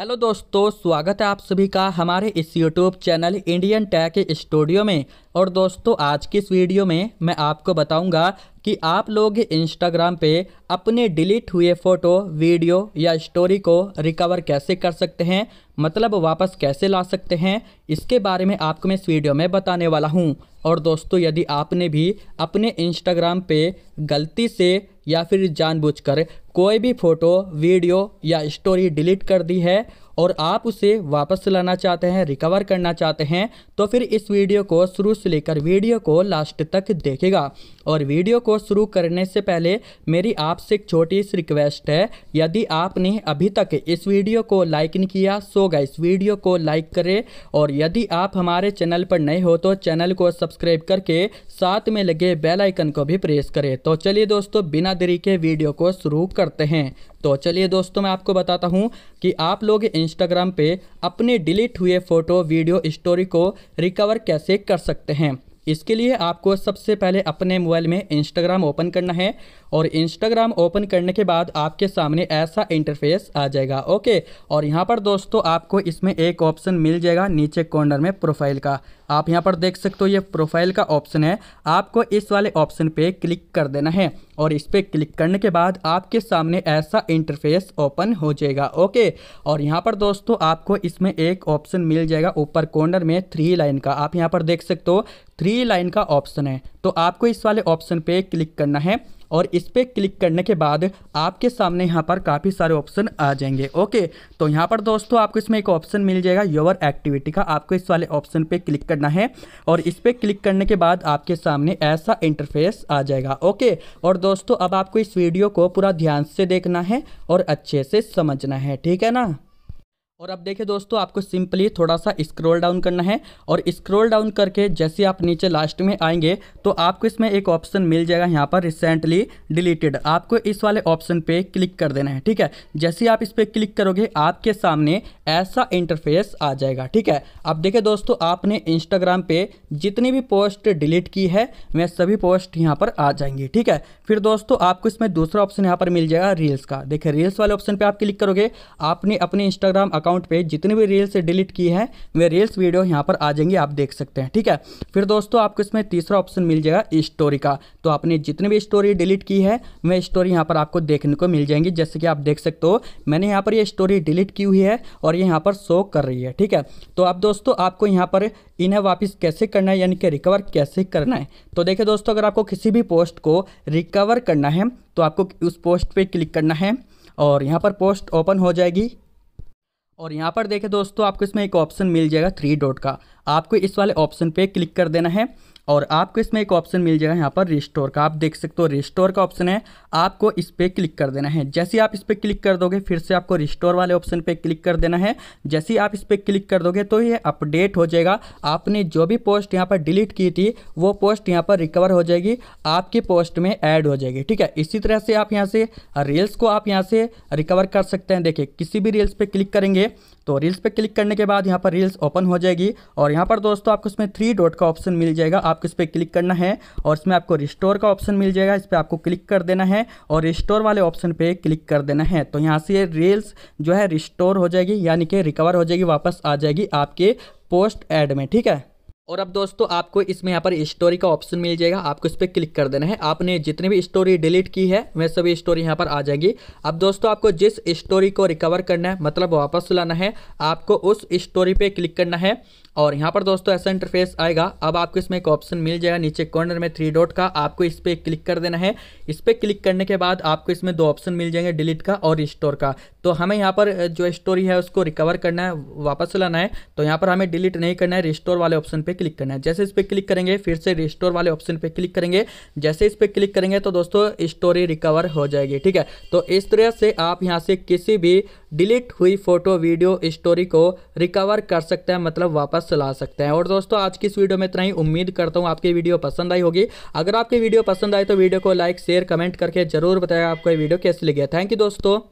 hello दोस्तों स्वागत है आप सभी का हमारे इस YouTube channel Indian tech studio में और दोस्तों आज की इस वीडियो में मैं आपको बताऊंगा कि आप लोग इंस्टाग्राम पे अपने डिलीट हुए फ़ोटो वीडियो या स्टोरी को रिकवर कैसे कर सकते हैं मतलब वापस कैसे ला सकते हैं इसके बारे में आपको मैं इस वीडियो में बताने वाला हूँ और दोस्तों यदि आपने भी अपने इंस्टाग्राम पे गलती से या फिर जानबूझकर कोई भी फ़ोटो वीडियो या स्टोरी डिलीट कर दी है और आप उसे वापस लाना चाहते हैं रिकवर करना चाहते हैं तो फिर इस वीडियो को शुरू से लेकर वीडियो को लास्ट तक देखेगा और वीडियो को शुरू करने से पहले मेरी आपसे एक छोटी सी रिक्वेस्ट है यदि आपने अभी तक इस वीडियो को लाइक नहीं किया सो गए इस वीडियो को लाइक करें और यदि आप हमारे चैनल पर नए हो तो चैनल को सब्सक्राइब करके साथ में लगे बेल आइकन को भी प्रेस करें तो चलिए दोस्तों बिना देरी के वीडियो को शुरू करते हैं तो चलिए दोस्तों मैं आपको बताता हूँ कि आप लोग इंस्टाग्राम पे अपने डिलीट हुए फ़ोटो वीडियो स्टोरी को रिकवर कैसे कर सकते हैं इसके लिए आपको सबसे पहले अपने मोबाइल में इंस्टाग्राम ओपन करना है और इंस्टाग्राम ओपन करने के बाद आपके सामने ऐसा इंटरफेस आ जाएगा ओके और यहाँ पर दोस्तों आपको इसमें एक ऑप्शन मिल जाएगा नीचे कॉर्नर में प्रोफाइल का आप यहाँ पर देख सकते हो ये प्रोफाइल का ऑप्शन है आपको इस वाले ऑप्शन पे क्लिक कर देना है और इस पर क्लिक करने के बाद आपके सामने ऐसा इंटरफेस ओपन हो जाएगा ओके और यहाँ पर दोस्तों आपको इसमें एक ऑप्शन मिल जाएगा ऊपर कॉर्नर में थ्री लाइन का आप यहाँ पर देख सकते हो थ्री लाइन का ऑप्शन है तो आपको इस वाले ऑप्शन पे क्लिक करना है और इस पर क्लिक करने के बाद आपके सामने यहाँ पर काफ़ी सारे ऑप्शन आ जाएंगे ओके तो यहाँ पर दोस्तों आपको इसमें एक ऑप्शन मिल जाएगा योर एक्टिविटी का आपको इस वाले ऑप्शन पर क्लिक करना है और इस पर क्लिक करने के बाद आपके सामने ऐसा इंटरफेस आ जाएगा ओके और दोस्तों अब आपको इस वीडियो को पूरा ध्यान से देखना है और अच्छे से समझना है ठीक है ना और अब देखिए दोस्तों आपको सिंपली थोड़ा सा स्क्रॉल डाउन करना है और स्क्रॉल डाउन करके जैसे आप नीचे लास्ट में आएंगे तो आपको इसमें एक ऑप्शन मिल जाएगा यहाँ पर रिसेंटली डिलीटेड आपको इस वाले ऑप्शन पे क्लिक कर देना है ठीक है जैसे आप इस पर क्लिक करोगे आपके सामने ऐसा इंटरफेस आ जाएगा ठीक है अब देखिए दोस्तों आपने इंस्टाग्राम पर जितनी भी पोस्ट डिलीट की है वह सभी पोस्ट यहाँ पर आ जाएंगी ठीक है फिर दोस्तों आपको इसमें दूसरा ऑप्शन यहाँ पर मिल जाएगा रील्स का देखिए रील्स वाले ऑप्शन पर आप क्लिक करोगे आपने अपने इंस्टाग्राम अकाउंट अकाउंट पे जितने भी रील्स डिलीट की है वे रील्स वीडियो यहाँ पर आ जाएंगे आप देख सकते हैं ठीक है फिर दोस्तों आपको इसमें तीसरा ऑप्शन मिल जाएगा स्टोरी का तो आपने जितने भी स्टोरी डिलीट की है वह स्टोरी यहाँ पर आपको देखने को मिल जाएंगी जैसे कि आप देख सकते हो मैंने यहाँ पर ये स्टोरी डिलीट की हुई है और ये यहाँ पर शो कर रही है ठीक है तो आप दोस्तों आपको यहाँ पर इन्हें वापस कैसे करना है यानी कि रिकवर कैसे करना है तो देखिए दोस्तों अगर आपको किसी भी पोस्ट को रिकवर करना है तो आपको उस पोस्ट पे क्लिक करना है और यहाँ पर पोस्ट ओपन हो जाएगी और यहाँ पर देखें दोस्तों आपको इसमें एक ऑप्शन मिल जाएगा थ्री डॉट का आपको इस वाले ऑप्शन पे क्लिक कर देना है और आपको इसमें एक ऑप्शन मिल जाएगा यहाँ पर रिस्टोर का आप देख सकते हो रिस्टोर का ऑप्शन है आपको इस पर क्लिक कर देना है जैसे आप इस पर क्लिक कर दोगे फिर से आपको रिस्टोर वाले ऑप्शन पर क्लिक कर देना है जैसे आप इस पर क्लिक कर दोगे तो ये अपडेट हो जाएगा आपने जो भी पोस्ट यहाँ पर डिलीट की थी वो पोस्ट यहाँ पर रिकवर हो जाएगी आपकी पोस्ट में ऐड हो जाएगी ठीक है इसी तरह से आप यहाँ से रील्स को आप यहाँ से रिकवर कर सकते हैं देखिए किसी भी रील्स पर क्लिक करेंगे तो रील्स पर क्लिक करने के बाद यहाँ पर रील्स ओपन हो जाएगी और यहाँ पर दोस्तों आपको उसमें थ्री डॉट का ऑप्शन मिल जाएगा आपको इस पर क्लिक करना है और इसमें आपको रिस्टोर का ऑप्शन मिल जाएगा इस पर आपको क्लिक कर देना है और रिस्टोर वाले ऑप्शन पर क्लिक कर देना है तो यहाँ से रील्स जो है रिस्टोर हो जाएगी यानी कि रिकवर हो जाएगी वापस आ जाएगी आपके पोस्ट एड में ठीक है और अब दोस्तों आपको इसमें यहाँ पर स्टोरी का ऑप्शन मिल जाएगा आपको इस पर क्लिक कर देना है आपने जितने भी स्टोरी डिलीट की है वह सभी स्टोरी यहाँ पर आ जाएगी अब दोस्तों आपको जिस स्टोरी को रिकवर करना है मतलब वापस लाना है आपको उस स्टोरी पे क्लिक करना है और यहाँ पर दोस्तों ऐसा इंटरफेस आएगा अब आपको इसमें एक ऑप्शन मिल जाएगा नीचे कॉर्नर में थ्री डॉट का आपको इस पर क्लिक कर देना है इस पर क्लिक करने के बाद आपको इसमें दो ऑप्शन मिल जाएंगे डिलीट का और स्टोर का तो हमें यहाँ पर जो स्टोरी है उसको रिकवर करना है वापस लाना है तो यहाँ पर हमें डिलीट नहीं करना है रिस्टोर वाले ऑप्शन पर क्लिक करना है जैसे इस पर क्लिक करेंगे फिर से रिस्टोर वाले ऑप्शन पर क्लिक करेंगे जैसे इस पर क्लिक करेंगे तो दोस्तों स्टोरी रिकवर हो जाएगी ठीक है तो इस तरह से आप यहाँ से किसी भी डिलीट हुई फोटो वीडियो स्टोरी को रिकवर कर सकते हैं मतलब वापस ला सकते हैं और दोस्तों आज की इस वीडियो में इतना ही उम्मीद करता हूँ आपकी वीडियो पसंद आई होगी अगर आपकी वीडियो पसंद आए तो वीडियो को लाइक शेयर कमेंट करके जरूर बताएगा आपको ये वीडियो कैसे लगी है थैंक यू दोस्तों